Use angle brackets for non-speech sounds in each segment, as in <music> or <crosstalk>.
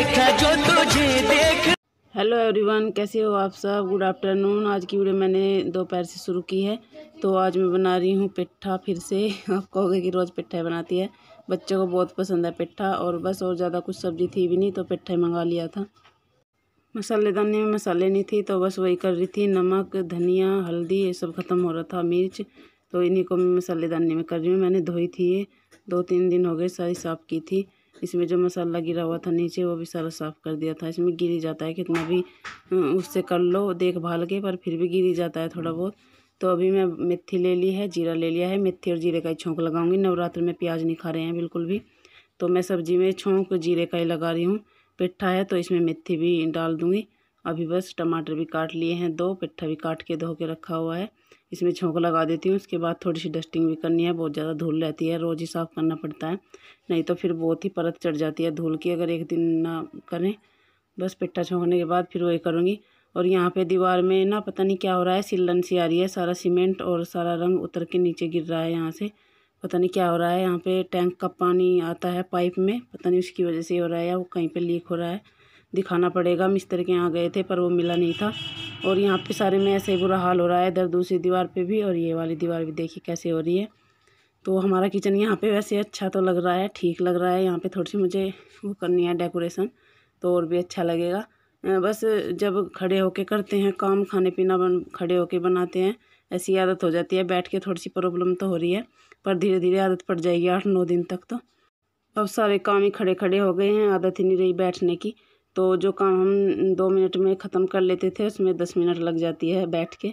देखा जो तुझे देख हेलो एवरीवन कैसे हो आप सब गुड आफ्टरनून आज की वीडियो मैंने दोपहर से शुरू की है तो आज मैं बना रही हूँ पिट्ठा फिर से <laughs> आप कहोगे कि रोज़ पिट्ठा बनाती है बच्चों को बहुत पसंद है पिट्ठा और बस और ज़्यादा कुछ सब्ज़ी थी भी नहीं तो पिट्ठा मंगा लिया था मसालेदानी में मसाले नहीं थी तो बस वही कर रही थी नमक धनिया हल्दी ये सब ख़त्म हो रहा था मिर्च तो इन्हीं को मैं मसालेदाने में कर रही हूँ मैंने धोई थी ये दो तीन दिन हो गए सारी साफ़ की थी इसमें जो मसाला गिरा हुआ था नीचे वो भी सारा साफ़ कर दिया था इसमें गिर ही जाता है कितना भी हम्म, उससे कर लो देखभाल के पर फिर भी गिर ही जाता है थोड़ा बहुत तो अभी मैं मेथी ले ली है जीरा ले लिया है मेथी और जीरे का ही छोंक लगाऊंगी नवरात्र में प्याज नहीं खा रहे हैं बिल्कुल भी तो मैं सब्जी में छोंक जीरे का ही लगा रही हूँ पिट्ठा है तो इसमें मेथी भी डाल दूँगी अभी बस टमाटर भी काट लिए हैं दो पिट्ठा भी काट के धो के रखा हुआ है इसमें छोंक लगा देती हूँ उसके बाद थोड़ी सी डस्टिंग भी करनी है बहुत ज़्यादा धूल रहती है रोज़ ही साफ़ करना पड़ता है नहीं तो फिर बहुत ही परत चढ़ जाती है धूल की अगर एक दिन ना करें बस पिट्ठा छोंकने के बाद फिर वही करूँगी और यहाँ पे दीवार में ना पता नहीं क्या हो रहा है सिल्लन सी आ रही है सारा सीमेंट और सारा रंग उतर के नीचे गिर रहा है यहाँ से पता नहीं क्या हो रहा है यहाँ पे टैंक का पानी आता है पाइप में पता नहीं उसकी वजह से हो रहा है या वो कहीं पे लीक हो रहा है दिखाना पड़ेगा मिस्त्री के यहाँ गए थे पर वो मिला नहीं था और यहाँ पे सारे में ऐसे बुरा हाल हो रहा है इधर दूसरी दीवार पे भी और ये वाली दीवार भी देखिए कैसे हो रही है तो हमारा किचन यहाँ पे वैसे अच्छा तो लग रहा है ठीक लग रहा है यहाँ पे थोड़ी सी मुझे वो करनी है डेकोरेशन तो और भी अच्छा लगेगा बस जब खड़े होके करते हैं काम खाने पीना बन खड़े होके बनाते हैं ऐसी आदत हो जाती है बैठ के थोड़ी सी प्रॉब्लम तो हो रही है पर धीरे धीरे आदत पड़ जाएगी आठ नौ दिन तक तो अब सारे काम ही खड़े खड़े हो गए हैं आदत ही नहीं रही बैठने की तो जो काम हम दो मिनट में ख़त्म कर लेते थे उसमें दस मिनट लग जाती है बैठ के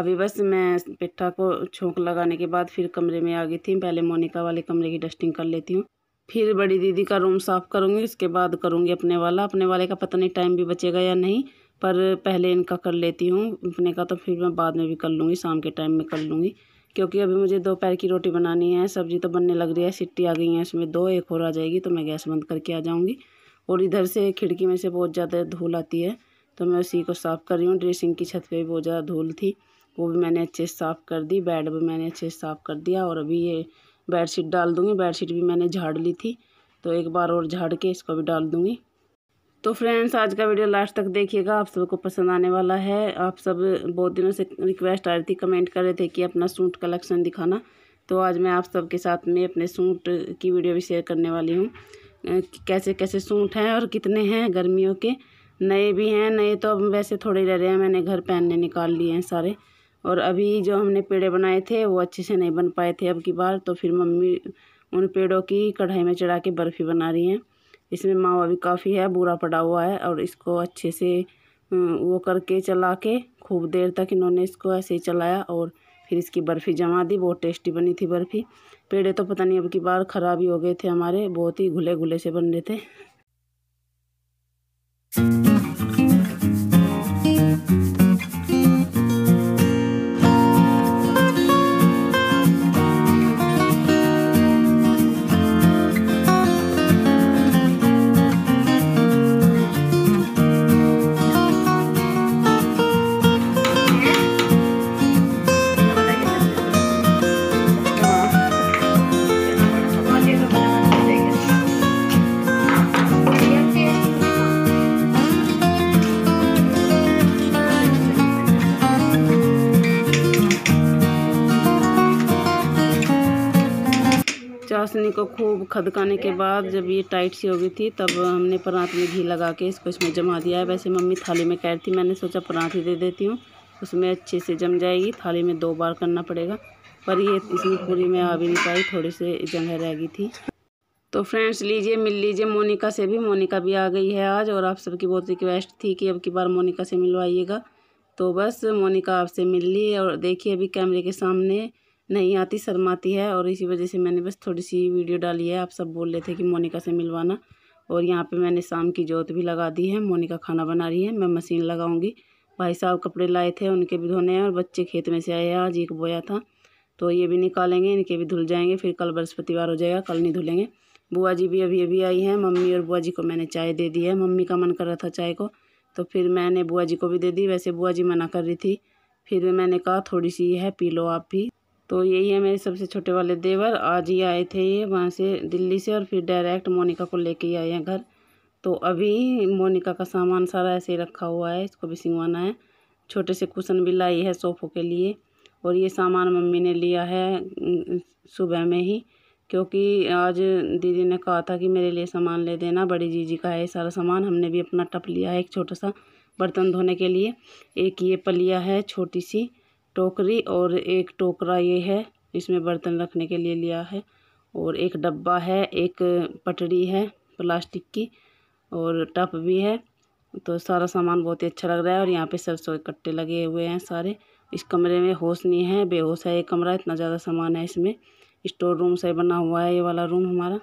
अभी बस मैं पिट्ठा को छोंक लगाने के बाद फिर कमरे में आ गई थी पहले मोनिका वाले कमरे की डस्टिंग कर लेती हूँ फिर बड़ी दीदी का रूम साफ़ करूँगी उसके बाद करूँगी अपने वाला अपने वाले का पता नहीं टाइम भी बचेगा या नहीं पर पहले इनका कर लेती हूँ अपने का तो फिर मैं बाद में भी कर लूँगी शाम के टाइम में कर लूँगी क्योंकि अभी मुझे दोपहर की रोटी बनानी है सब्ज़ी तो बनने लग रही है सिट्टी आ गई है इसमें दो एक और आ जाएगी तो मैं गैस बंद करके आ जाऊँगी और इधर से खिड़की में से बहुत ज़्यादा धूल आती है तो मैं उसी को साफ़ कर रही हूँ ड्रेसिंग की छत पे भी बहुत ज़्यादा धूल थी वो भी मैंने अच्छे से साफ़ कर दी बेड भी मैंने अच्छे से साफ़ कर दिया और अभी ये बेडशीट डाल दूँगी बेडशीट भी मैंने झाड़ ली थी तो एक बार और झाड़ के इसको भी डाल दूँगी तो फ्रेंड्स आज का वीडियो लास्ट तक देखिएगा आप सबको पसंद आने वाला है आप सब बहुत दिनों से रिक्वेस्ट आ रही थी कमेंट कर रहे थे कि अपना सूट कलेक्शन दिखाना तो आज मैं आप सबके साथ में अपने सूट की वीडियो भी शेयर करने वाली हूँ कैसे कैसे सूट हैं और कितने हैं गर्मियों के नए भी हैं नए तो अब वैसे थोड़े रह रहे हैं मैंने घर पहनने निकाल लिए हैं सारे और अभी जो हमने पेड़े बनाए थे वो अच्छे से नहीं बन पाए थे अब की बार तो फिर मम्मी उन पेड़ों की कढ़ाई में चढ़ा के बर्फ़ी बना रही हैं इसमें मावा भी काफ़ी है बुरा पड़ा हुआ है और इसको अच्छे से वो करके चला के खूब देर तक इन्होंने इसको ऐसे ही चलाया और फिर इसकी बर्फ़ी जमा दी बहुत टेस्टी बनी थी बर्फ़ी पेड़े तो पता नहीं अब की बार ख़राब ही हो गए थे हमारे बहुत ही घुले घुले से बन रहे थे इसको तो खूब खदकाने के बाद जब ये टाइट सी हो गई थी तब हमने परात में घी लगा के इसको इसमें जमा दिया है वैसे मम्मी थाली में कैर थी मैंने सोचा परात ही दे देती हूँ उसमें अच्छे से जम जाएगी थाली में दो बार करना पड़ेगा पर ये इसमें पूरी में आ भी नहीं पाई थोड़ी से जगह रह गई थी तो फ्रेंड्स लीजिए मिल लीजिए मोनिका से भी मोनिका भी आ गई है आज और आप सबकी बहुत रिक्वेस्ट थी कि अब की बार मोनिका से मिलवाइएगा तो बस मोनिका आपसे मिल ली और देखिए अभी कैमरे के सामने नहीं आती शर्माती है और इसी वजह से मैंने बस थोड़ी सी वीडियो डाली है आप सब बोल रहे थे कि मोनिका से मिलवाना और यहाँ पे मैंने शाम की जोत भी लगा दी है मोनिका खाना बना रही है मैं मशीन लगाऊंगी भाई साहब कपड़े लाए थे उनके भी धोने हैं और बच्चे खेत में से आए हैं आज एक बोया था तो ये भी निकालेंगे इनके भी धुल जाएंगे फिर कल बृहस्पतिवार हो जाएगा कल नहीं धुलेंगे बुआ जी भी अभी अभी आई है मम्मी और बुआ जी को मैंने चाय दे दी है मम्मी का मन कर रहा था चाय को तो फिर मैंने बुआ जी को भी दे दी वैसे बुआ जी मना कर रही थी फिर मैंने कहा थोड़ी सी है पी लो आप भी तो यही है मेरे सबसे छोटे वाले देवर आज ही आए थे ये वहाँ से दिल्ली से और फिर डायरेक्ट मोनिका को लेके आए हैं घर तो अभी मोनिका का सामान सारा ऐसे ही रखा हुआ है इसको भी सिंगवाना है छोटे से कुशन भी लाई है सोफ़ों के लिए और ये सामान मम्मी ने लिया है सुबह में ही क्योंकि आज दीदी ने कहा था कि मेरे लिए सामान ले देना बड़ी जीजी का है सारा सामान हमने भी अपना टप लिया है एक छोटा सा बर्तन धोने के लिए एक ये पलिया है छोटी सी टोकरी और एक टोकरा ये है इसमें बर्तन रखने के लिए लिया है और एक डब्बा है एक पटड़ी है प्लास्टिक की और टप भी है तो सारा सामान बहुत ही अच्छा लग रहा है और यहाँ पे सरसों के कट्टे लगे हुए हैं सारे इस कमरे में होश नहीं है बेहोश है ये कमरा इतना ज़्यादा सामान है इसमें स्टोर रूम से बना हुआ है ये वाला रूम हमारा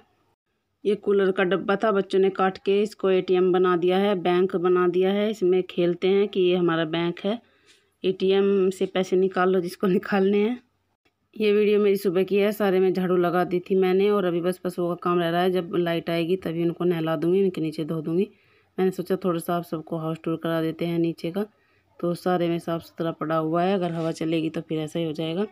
ये कूलर का डब्बा था बच्चों ने काट के इसको एटीएम बना दिया है बैंक बना दिया है इसमें खेलते हैं कि ये हमारा बैंक है एटीएम से पैसे निकाल लो जिसको निकालने हैं ये वीडियो मेरी सुबह की है सारे में झाड़ू लगा दी थी मैंने और अभी बस पशुओं का काम रह रहा है जब लाइट आएगी तभी उनको नहला दूँगी उनके नीचे धो दूंगी मैंने सोचा थोड़ा सा आप सबको हाउस टूर करा देते हैं नीचे का तो सारे में साफ़ सुथरा पड़ा हुआ है अगर हवा चलेगी तो फिर ऐसा ही हो जाएगा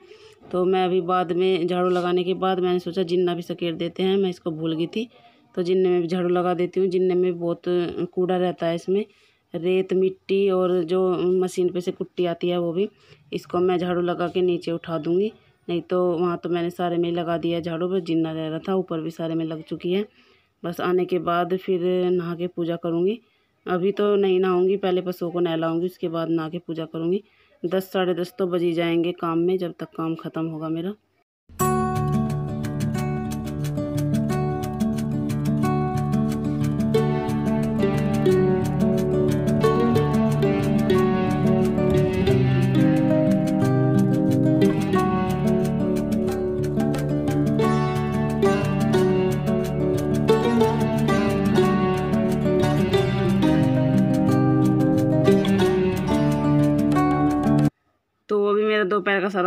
तो मैं अभी बाद में झाड़ू लगाने के बाद मैंने सोचा जिन्ना भी सकेट देते हैं मैं इसको भूल गई थी तो जिन्ने में भी झाड़ू लगा देती हूँ जिन्ने में बहुत कूड़ा रहता है इसमें रेत मिट्टी और जो मशीन पे से कुट्टी आती है वो भी इसको मैं झाड़ू लगा के नीचे उठा दूँगी नहीं तो वहाँ तो मैंने सारे में लगा दिया झाड़ू पर जिन्ना रह रहा था ऊपर भी सारे में लग चुकी है बस आने के बाद फिर नहा के पूजा करूँगी अभी तो नहीं नहाऊँगी पहले पशुओं को नहलाऊँगी उसके बाद नहा के पूजा करूँगी दस साढ़े दस तो बजी जाएंगे काम में जब तक काम ख़त्म होगा मेरा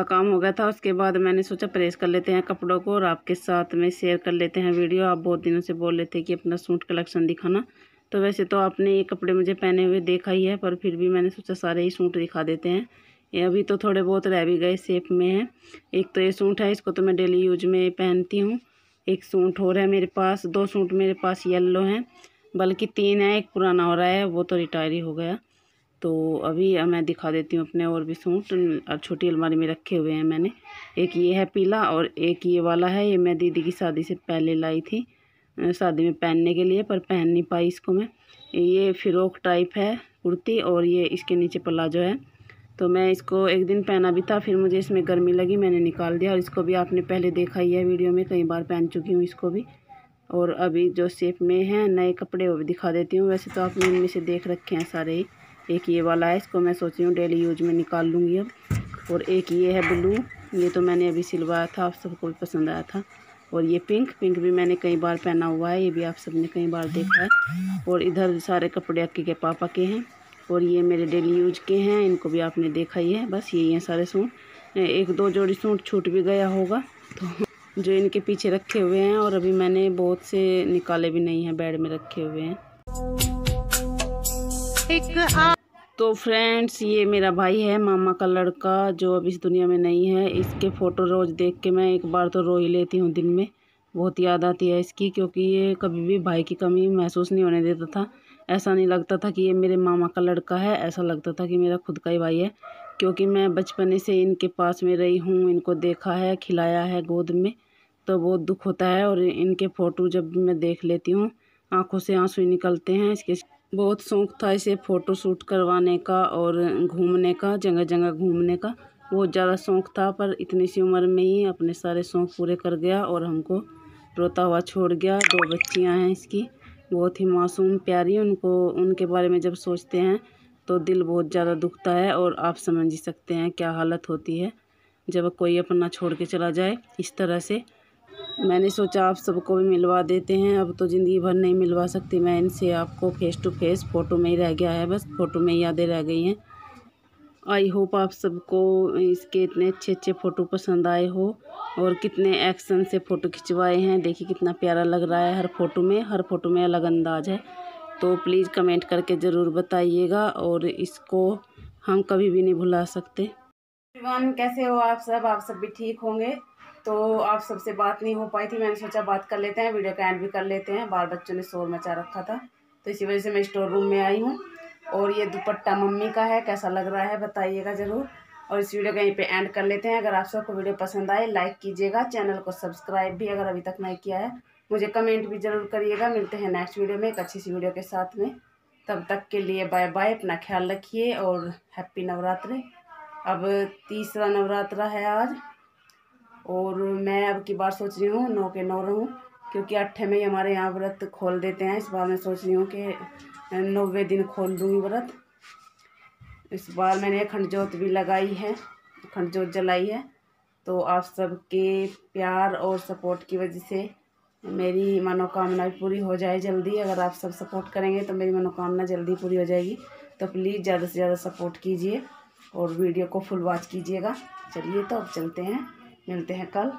सारा काम हो गया था उसके बाद मैंने सोचा प्रेस कर लेते हैं कपड़ों को और आपके साथ में शेयर कर लेते हैं वीडियो आप बहुत दिनों से बोल रहे थे कि अपना सूट कलेक्शन दिखाना तो वैसे तो आपने ये कपड़े मुझे पहने हुए देखा ही है पर फिर भी मैंने सोचा सारे ही सूट दिखा देते हैं ये अभी तो थोड़े बहुत रह भी गए सेफ में हैं एक तो ये सूट है इसको तो मैं डेली यूज में पहनती हूँ एक सूट हो रहा है मेरे पास दो सूट मेरे पास येल्लो हैं बल्कि तीन है एक पुराना हो रहा है वो तो रिटायर ही हो गया तो अभी मैं दिखा देती हूँ अपने और भी सूट छोटी अलमारी में रखे हुए हैं मैंने एक ये है पीला और एक ये वाला है ये मैं दीदी की शादी से पहले लाई थी शादी में पहनने के लिए पर पहन नहीं पाई इसको मैं ये फ़िरोक टाइप है कुर्ती और ये इसके नीचे प्लाजो है तो मैं इसको एक दिन पहना भी था फिर मुझे इसमें गर्मी लगी मैंने निकाल दिया और इसको भी आपने पहले देखा ही है वीडियो में कई बार पहन चुकी हूँ इसको भी और अभी जो सेफ में हैं नए कपड़े वो भी दिखा देती हूँ वैसे तो आपने इनमें से देख रखे हैं सारे ही एक ये वाला है इसको मैं रही हूँ डेली यूज में निकाल लूँगी अब और एक ये है ब्लू ये तो मैंने अभी सिलवाया था आप सबको भी पसंद आया था और ये पिंक पिंक भी मैंने कई बार पहना हुआ है ये भी आप सबने कई बार देखा है और इधर सारे कपड़े अक्की के पापा के हैं और ये मेरे डेली यूज के हैं इनको भी आपने देखा ही है बस यही हैं सारे सूट एक दो जोड़ी सूट छूट भी गया होगा तो <laughs> जो इनके पीछे रखे हुए हैं और अभी मैंने बहुत से निकाले भी नहीं हैं बेड में रखे हुए हैं एक आ तो फ्रेंड्स ये मेरा भाई है मामा का लड़का जो अब इस दुनिया में नहीं है इसके फ़ोटो रोज़ देख के मैं एक बार तो रो ही लेती हूँ दिन में बहुत याद आती है इसकी क्योंकि ये कभी भी भाई की कमी महसूस नहीं होने देता था ऐसा नहीं लगता था कि ये मेरे मामा का लड़का है ऐसा लगता था कि मेरा खुद का ही भाई है क्योंकि मैं बचपने से इनके पास में रही हूँ इनको देखा है खिलाया है गोद में तो बहुत दुख होता है और इनके फ़ोटो जब मैं देख लेती हूँ आँखों से आंसू निकलते हैं इसके बहुत शौक़ था इसे फ़ोटो शूट करवाने का और घूमने का जगह जगह घूमने का बहुत ज़्यादा शौक़ था पर इतनी सी उम्र में ही अपने सारे शौक़ पूरे कर गया और हमको रोता हुआ छोड़ गया दो बच्चियां हैं इसकी बहुत ही मासूम प्यारी उनको उनके बारे में जब सोचते हैं तो दिल बहुत ज़्यादा दुखता है और आप समझ ही सकते हैं क्या हालत होती है जब कोई अपना छोड़ के चला जाए इस तरह से मैंने सोचा आप सबको भी मिलवा देते हैं अब तो ज़िंदगी भर नहीं मिलवा सकती मैं इनसे आपको फ़ेस टू फेस फ़ोटो में ही रह गया है बस फ़ोटो में यादें रह गई हैं आई होप आप सबको इसके इतने अच्छे अच्छे फ़ोटो पसंद आए हो और कितने एक्शन से फ़ोटो खिंचवाए हैं देखिए कितना प्यारा लग रहा है हर फ़ोटो में हर फ़ोटो में अलग अंदाज है तो प्लीज़ कमेंट करके ज़रूर बताइएगा और इसको हम कभी भी नहीं भुला सकते एवरीवन कैसे हो आप सब आप सब भी ठीक होंगे तो आप सबसे बात नहीं हो पाई थी मैंने सोचा बात कर लेते हैं वीडियो का एंड भी कर लेते हैं बार बच्चों ने शोर मचा रखा था तो इसी वजह से मैं स्टोर रूम में आई हूँ और ये दुपट्टा मम्मी का है कैसा लग रहा है बताइएगा ज़रूर और इस वीडियो का यहीं पर एंड कर लेते हैं अगर आप सबको वीडियो पसंद आए लाइक कीजिएगा चैनल को सब्सक्राइब भी अगर अभी तक नहीं किया है मुझे कमेंट भी ज़रूर करिएगा मिलते हैं नेक्स्ट वीडियो में एक अच्छी सी वीडियो के साथ में तब तक के लिए बाय बाय अपना ख्याल रखिए और हैप्पी नवरात्रि अब तीसरा नवरात्रा है आज और मैं अब की बार सोच रही हूँ नौ के नौ रहूँ क्योंकि अट्ठे में ही हमारे यहाँ व्रत खोल देते हैं इस बार मैं सोच रही हूँ कि नौवे दिन खोल दूँगी व्रत इस बार मैंने अखंड जोत भी लगाई है अखंड जोत जलाई है तो आप सबके प्यार और सपोर्ट की वजह से मेरी मनोकामना भी पूरी हो जाए जल्दी अगर आप सब सपोर्ट करेंगे तो मेरी मनोकामना जल्दी पूरी हो जाएगी तो प्लीज़ ज़्यादा से ज़्यादा सपोर्ट कीजिए और वीडियो को फुल वॉच कीजिएगा चलिए तो अब चलते हैं मिलते हैं कल